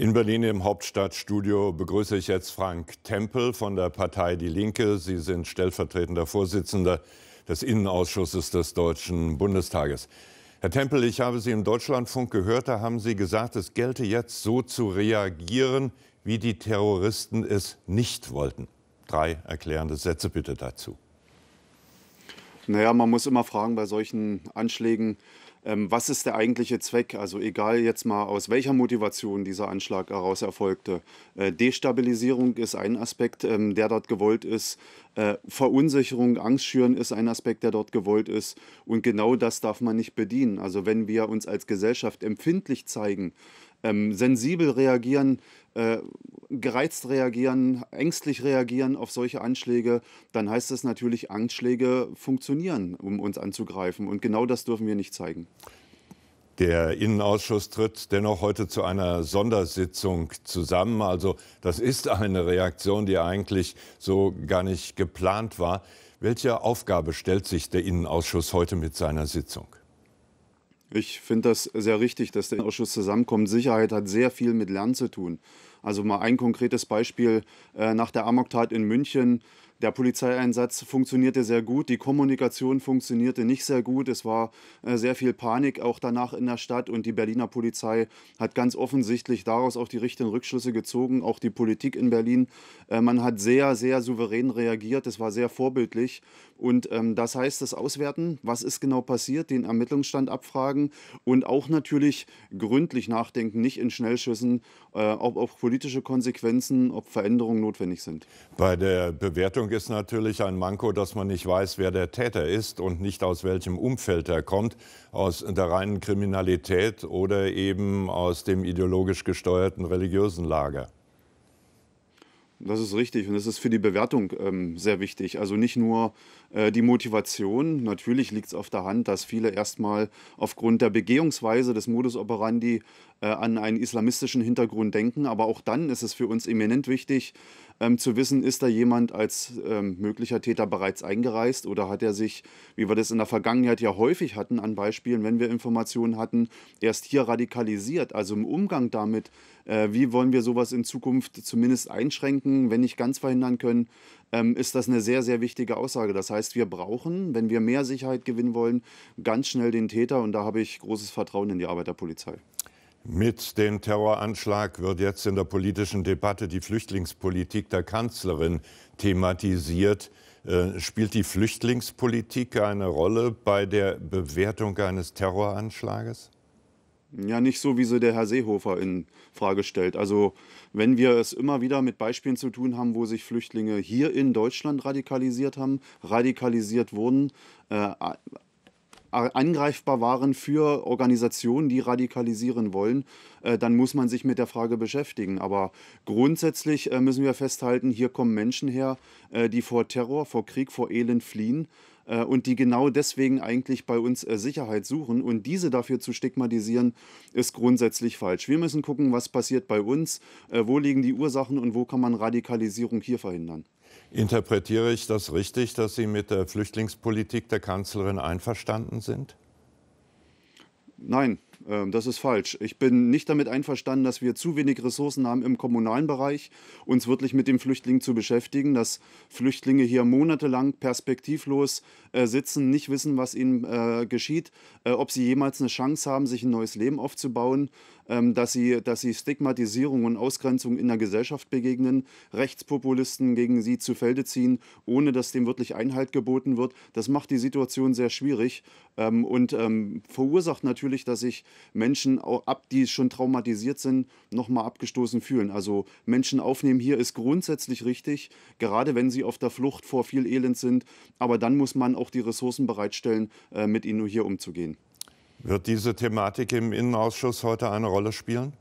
In Berlin im Hauptstadtstudio begrüße ich jetzt Frank Tempel von der Partei Die Linke. Sie sind stellvertretender Vorsitzender des Innenausschusses des Deutschen Bundestages. Herr Tempel, ich habe Sie im Deutschlandfunk gehört, da haben Sie gesagt, es gelte jetzt so zu reagieren, wie die Terroristen es nicht wollten. Drei erklärende Sätze bitte dazu. Naja, man muss immer fragen bei solchen Anschlägen, ähm, was ist der eigentliche Zweck? Also egal jetzt mal aus welcher Motivation dieser Anschlag heraus erfolgte. Äh, Destabilisierung ist ein Aspekt, ähm, der dort gewollt ist. Äh, Verunsicherung, Angst schüren ist ein Aspekt, der dort gewollt ist. Und genau das darf man nicht bedienen. Also wenn wir uns als Gesellschaft empfindlich zeigen, ähm, sensibel reagieren, äh, gereizt reagieren, ängstlich reagieren auf solche Anschläge, dann heißt das natürlich, Anschläge funktionieren, um uns anzugreifen. Und genau das dürfen wir nicht zeigen. Der Innenausschuss tritt dennoch heute zu einer Sondersitzung zusammen. Also das ist eine Reaktion, die eigentlich so gar nicht geplant war. Welcher Aufgabe stellt sich der Innenausschuss heute mit seiner Sitzung? Ich finde das sehr richtig, dass der Ausschuss zusammenkommt. Sicherheit hat sehr viel mit Lernen zu tun. Also mal ein konkretes Beispiel äh, nach der Amoktat in München. Der Polizeieinsatz funktionierte sehr gut, die Kommunikation funktionierte nicht sehr gut. Es war äh, sehr viel Panik auch danach in der Stadt und die Berliner Polizei hat ganz offensichtlich daraus auch die richtigen Rückschlüsse gezogen, auch die Politik in Berlin. Äh, man hat sehr, sehr souverän reagiert, es war sehr vorbildlich und ähm, das heißt, das Auswerten, was ist genau passiert, den Ermittlungsstand abfragen und auch natürlich gründlich nachdenken, nicht in Schnellschüssen, äh, ob auch politische Konsequenzen, ob Veränderungen notwendig sind. Bei der Bewertung ist natürlich ein Manko, dass man nicht weiß, wer der Täter ist und nicht aus welchem Umfeld er kommt, aus der reinen Kriminalität oder eben aus dem ideologisch gesteuerten religiösen Lager. Das ist richtig und das ist für die Bewertung ähm, sehr wichtig. Also nicht nur äh, die Motivation. Natürlich liegt es auf der Hand, dass viele erstmal aufgrund der Begehungsweise des Modus operandi äh, an einen islamistischen Hintergrund denken. Aber auch dann ist es für uns eminent wichtig ähm, zu wissen, ist da jemand als ähm, möglicher Täter bereits eingereist oder hat er sich, wie wir das in der Vergangenheit ja häufig hatten an Beispielen, wenn wir Informationen hatten, erst hier radikalisiert. Also im Umgang damit, äh, wie wollen wir sowas in Zukunft zumindest einschränken, wenn nicht ganz verhindern können, ähm, ist das eine sehr, sehr wichtige Aussage. Das heißt, wir brauchen, wenn wir mehr Sicherheit gewinnen wollen, ganz schnell den Täter und da habe ich großes Vertrauen in die Arbeit der Polizei. Mit dem Terroranschlag wird jetzt in der politischen Debatte die Flüchtlingspolitik der Kanzlerin thematisiert. Äh, spielt die Flüchtlingspolitik eine Rolle bei der Bewertung eines Terroranschlages? Ja, nicht so, wie sie der Herr Seehofer in Frage stellt. Also, wenn wir es immer wieder mit Beispielen zu tun haben, wo sich Flüchtlinge hier in Deutschland radikalisiert haben, radikalisiert wurden, äh, angreifbar waren für Organisationen, die radikalisieren wollen, äh, dann muss man sich mit der Frage beschäftigen. Aber grundsätzlich äh, müssen wir festhalten, hier kommen Menschen her, äh, die vor Terror, vor Krieg, vor Elend fliehen äh, und die genau deswegen eigentlich bei uns äh, Sicherheit suchen. Und diese dafür zu stigmatisieren, ist grundsätzlich falsch. Wir müssen gucken, was passiert bei uns, äh, wo liegen die Ursachen und wo kann man Radikalisierung hier verhindern. Interpretiere ich das richtig, dass Sie mit der Flüchtlingspolitik der Kanzlerin einverstanden sind? Nein, ähm, das ist falsch. Ich bin nicht damit einverstanden, dass wir zu wenig Ressourcen haben im kommunalen Bereich, uns wirklich mit dem Flüchtling zu beschäftigen, dass Flüchtlinge hier monatelang perspektivlos äh, sitzen, nicht wissen, was ihnen äh, geschieht, äh, ob sie jemals eine Chance haben, sich ein neues Leben aufzubauen. Ähm, dass, sie, dass sie Stigmatisierung und Ausgrenzung in der Gesellschaft begegnen, Rechtspopulisten gegen sie zu Felde ziehen, ohne dass dem wirklich Einhalt geboten wird. Das macht die Situation sehr schwierig ähm, und ähm, verursacht natürlich, dass sich Menschen, ab, die schon traumatisiert sind, nochmal abgestoßen fühlen. Also Menschen aufnehmen hier ist grundsätzlich richtig, gerade wenn sie auf der Flucht vor viel Elend sind. Aber dann muss man auch die Ressourcen bereitstellen, äh, mit ihnen hier umzugehen. Wird diese Thematik im Innenausschuss heute eine Rolle spielen?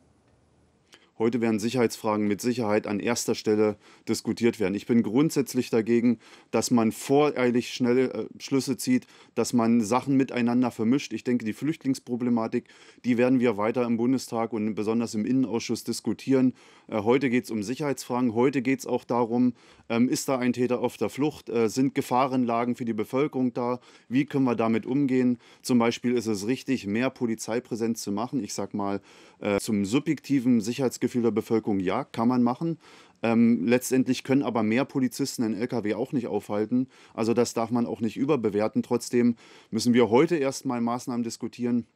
Heute werden Sicherheitsfragen mit Sicherheit an erster Stelle diskutiert werden. Ich bin grundsätzlich dagegen, dass man voreilig schnelle äh, Schlüsse zieht, dass man Sachen miteinander vermischt. Ich denke, die Flüchtlingsproblematik, die werden wir weiter im Bundestag und besonders im Innenausschuss diskutieren. Äh, heute geht es um Sicherheitsfragen. Heute geht es auch darum, ähm, ist da ein Täter auf der Flucht? Äh, sind Gefahrenlagen für die Bevölkerung da? Wie können wir damit umgehen? Zum Beispiel ist es richtig, mehr Polizeipräsenz zu machen. Ich sage mal, äh, zum subjektiven Sicherheitsgefühl Gefühl der Bevölkerung, ja, kann man machen. Ähm, letztendlich können aber mehr Polizisten einen LKW auch nicht aufhalten. Also das darf man auch nicht überbewerten. Trotzdem müssen wir heute erstmal Maßnahmen diskutieren.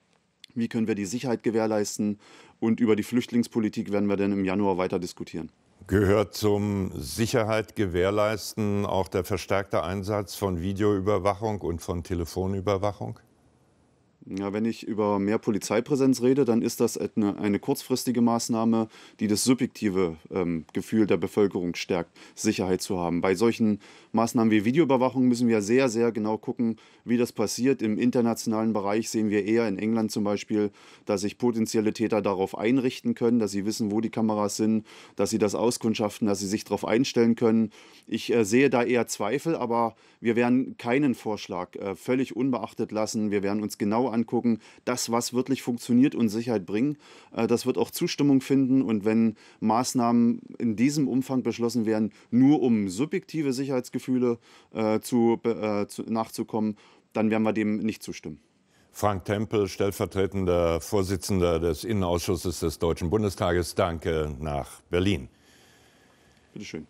Wie können wir die Sicherheit gewährleisten? Und über die Flüchtlingspolitik werden wir dann im Januar weiter diskutieren. Gehört zum Sicherheit gewährleisten auch der verstärkte Einsatz von Videoüberwachung und von Telefonüberwachung? Ja, wenn ich über mehr Polizeipräsenz rede, dann ist das eine, eine kurzfristige Maßnahme, die das subjektive ähm, Gefühl der Bevölkerung stärkt, Sicherheit zu haben. Bei solchen Maßnahmen wie Videoüberwachung müssen wir sehr, sehr genau gucken, wie das passiert. Im internationalen Bereich sehen wir eher in England zum Beispiel, dass sich potenzielle Täter darauf einrichten können, dass sie wissen, wo die Kameras sind, dass sie das auskundschaften, dass sie sich darauf einstellen können. Ich äh, sehe da eher Zweifel, aber wir werden keinen Vorschlag äh, völlig unbeachtet lassen. Wir werden uns genau angucken, das, was wirklich funktioniert und Sicherheit bringen. Äh, das wird auch Zustimmung finden. Und wenn Maßnahmen in diesem Umfang beschlossen werden, nur um subjektive Sicherheitsgefühle äh, zu, äh, zu, nachzukommen, dann werden wir dem nicht zustimmen. Frank Tempel, stellvertretender Vorsitzender des Innenausschusses des Deutschen Bundestages, danke nach Berlin. Bitte schön.